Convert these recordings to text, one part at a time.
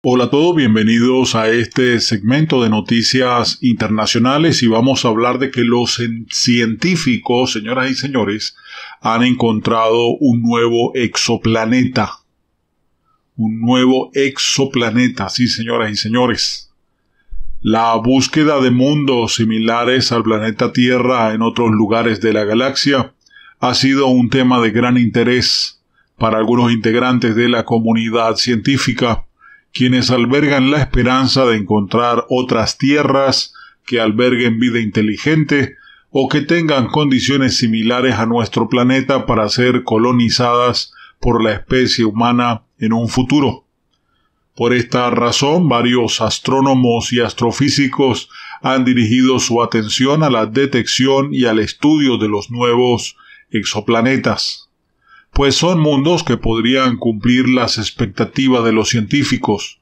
Hola a todos, bienvenidos a este segmento de noticias internacionales y vamos a hablar de que los científicos, señoras y señores, han encontrado un nuevo exoplaneta. Un nuevo exoplaneta, sí señoras y señores. La búsqueda de mundos similares al planeta Tierra en otros lugares de la galaxia ha sido un tema de gran interés para algunos integrantes de la comunidad científica quienes albergan la esperanza de encontrar otras tierras que alberguen vida inteligente o que tengan condiciones similares a nuestro planeta para ser colonizadas por la especie humana en un futuro. Por esta razón, varios astrónomos y astrofísicos han dirigido su atención a la detección y al estudio de los nuevos exoplanetas, pues son mundos que podrían cumplir las expectativas de los científicos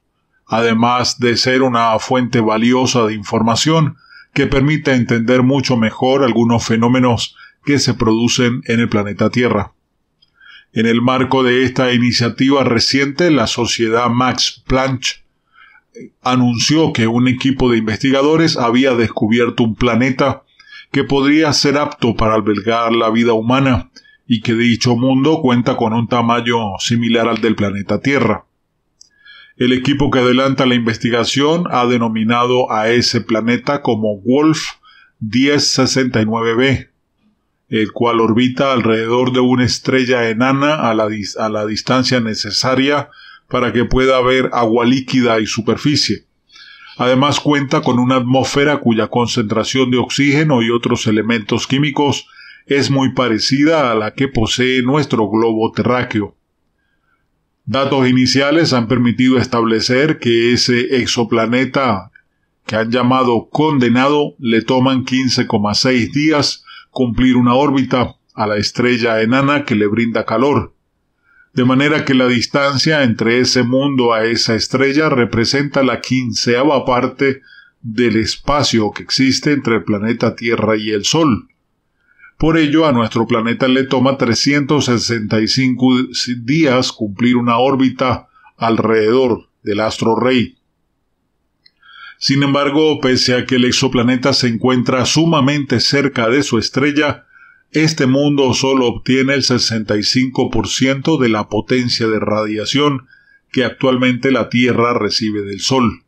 además de ser una fuente valiosa de información que permite entender mucho mejor algunos fenómenos que se producen en el planeta Tierra. En el marco de esta iniciativa reciente, la sociedad Max Planck eh, anunció que un equipo de investigadores había descubierto un planeta que podría ser apto para albergar la vida humana y que dicho mundo cuenta con un tamaño similar al del planeta Tierra. El equipo que adelanta la investigación ha denominado a ese planeta como Wolf 1069b, el cual orbita alrededor de una estrella enana a la, a la distancia necesaria para que pueda haber agua líquida y superficie. Además cuenta con una atmósfera cuya concentración de oxígeno y otros elementos químicos es muy parecida a la que posee nuestro globo terráqueo. Datos iniciales han permitido establecer que ese exoplaneta que han llamado condenado le toman 15,6 días cumplir una órbita a la estrella enana que le brinda calor. De manera que la distancia entre ese mundo a esa estrella representa la quinceava parte del espacio que existe entre el planeta Tierra y el Sol. Por ello, a nuestro planeta le toma 365 días cumplir una órbita alrededor del astro rey. Sin embargo, pese a que el exoplaneta se encuentra sumamente cerca de su estrella, este mundo solo obtiene el 65% de la potencia de radiación que actualmente la Tierra recibe del Sol.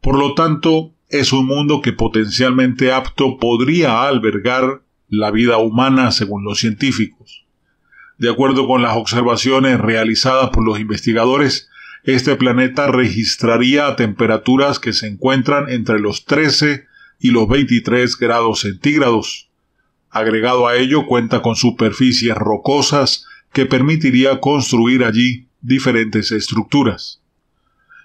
Por lo tanto, es un mundo que potencialmente apto podría albergar la vida humana según los científicos. De acuerdo con las observaciones realizadas por los investigadores, este planeta registraría temperaturas que se encuentran entre los 13 y los 23 grados centígrados. Agregado a ello cuenta con superficies rocosas que permitiría construir allí diferentes estructuras.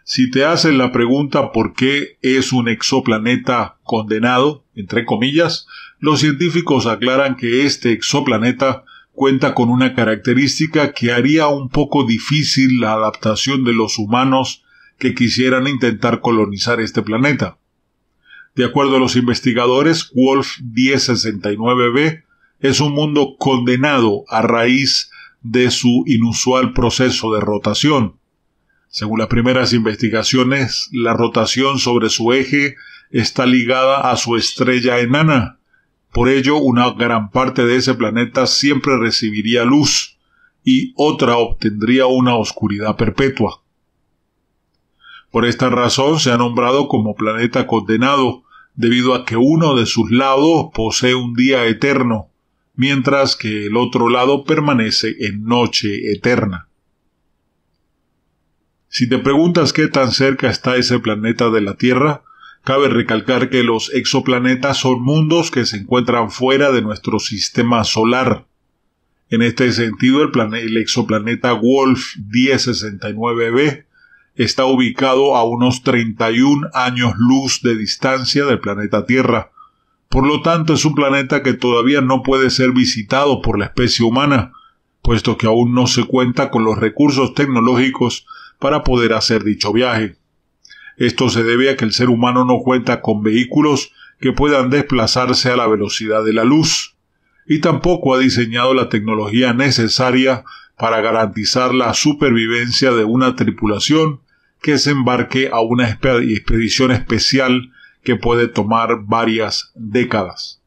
Si te hacen la pregunta por qué es un exoplaneta condenado, entre comillas, los científicos aclaran que este exoplaneta cuenta con una característica que haría un poco difícil la adaptación de los humanos que quisieran intentar colonizar este planeta. De acuerdo a los investigadores, Wolf 1069b es un mundo condenado a raíz de su inusual proceso de rotación. Según las primeras investigaciones, la rotación sobre su eje está ligada a su estrella enana, por ello, una gran parte de ese planeta siempre recibiría luz y otra obtendría una oscuridad perpetua. Por esta razón se ha nombrado como planeta condenado, debido a que uno de sus lados posee un día eterno, mientras que el otro lado permanece en noche eterna. Si te preguntas qué tan cerca está ese planeta de la Tierra, Cabe recalcar que los exoplanetas son mundos que se encuentran fuera de nuestro sistema solar. En este sentido, el, exoplaneta Wolf 1069b está ubicado a unos 31 años luz de distancia del planeta Tierra. Por lo tanto, es un planeta que todavía no puede ser visitado por la especie humana, puesto que aún no se cuenta con los recursos tecnológicos para poder hacer dicho viaje. Esto se debe a que el ser humano no cuenta con vehículos que puedan desplazarse a la velocidad de la luz, y tampoco ha diseñado la tecnología necesaria para garantizar la supervivencia de una tripulación que se embarque a una expedición especial que puede tomar varias décadas.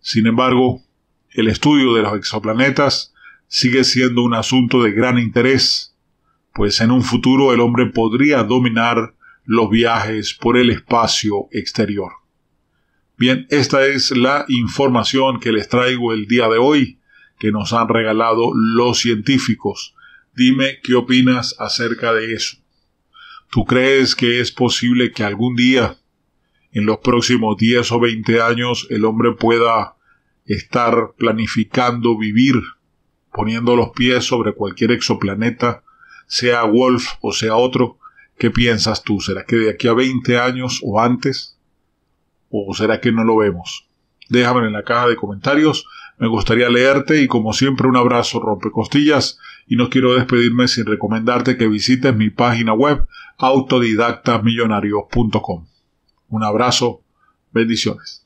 Sin embargo, el estudio de los exoplanetas sigue siendo un asunto de gran interés, pues en un futuro el hombre podría dominar los viajes por el espacio exterior. Bien, esta es la información que les traigo el día de hoy, que nos han regalado los científicos. Dime qué opinas acerca de eso. ¿Tú crees que es posible que algún día, en los próximos 10 o 20 años, el hombre pueda estar planificando vivir, poniendo los pies sobre cualquier exoplaneta, sea Wolf o sea otro, ¿Qué piensas tú? ¿Será que de aquí a 20 años o antes? ¿O será que no lo vemos? Déjame en la caja de comentarios. Me gustaría leerte y como siempre un abrazo rompecostillas y no quiero despedirme sin recomendarte que visites mi página web autodidactamillonarios.com. Un abrazo, bendiciones.